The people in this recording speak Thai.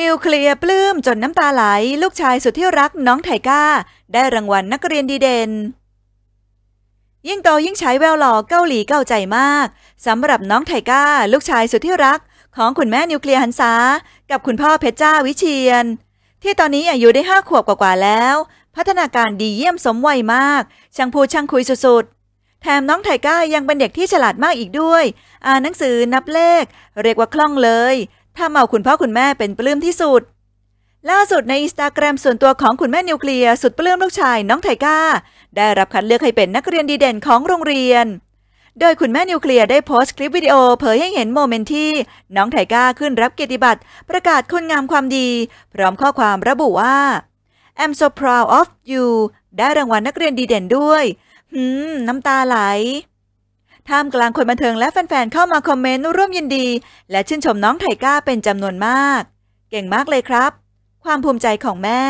นิวเคลียร์ปลื้มจนน้ำตาไหล ลูกชายสุดที่รักน้องไทก้าได้รางวัลนักเรียนดีเด่นยิ่งโตยิ่งใช้แววหล่อเกาหลีเก้าใจมากสำหรับน้องไทก้าลูกชายสุดที่รัก ของคุณแม่นิวเคลียร์หันษากับคุณพ่อเพชรจ้าวิเชียนที่ตอนนี้อายุได้ห้าขวบกว่าๆแล้ว พัฒนาการดีเยี่ยมสมวัยมากช่างพูดช่างคุยสุดๆแถมน้องไทก้ายังเป็นเด็กที่ฉลาดมากอีกด้วยอ่านหนังสือนับเลข เรียกว่าคล่องเลยทำเอาคุณพ่อคุณแม่เป็นปลื้มที่สุด ล่าสุดในอินสตาแกรมส่วนตัวของคุณแม่นิวเคลียร์ สุดปลื้มลูกชายน้องไทก้า ได้รับคัดเลือกให้เป็นนักเรียนดีเด่นของโรงเรียน โดยคุณแม่นิวเคลียร์ได้โพสต์คลิปวิดีโอเผยให้เห็นโมเมนต์ที่ น้องไทก้าขึ้นรับเกียรติบัตรประกาศคุณงามความดี พร้อมข้อความระบุว่า I'm so proud of you ได้รางวัลนักเรียนดีเด่นด้วย หืมน้ำตาไหลท่ามกลางคนบันเทิงและแฟนๆเข้ามาคอมเมนต์ ร่วมยินดี และชื่นชมน้องไทก้าเป็นจำนวนมาก เก่งมากเลยครับ ความภูมิใจของแม่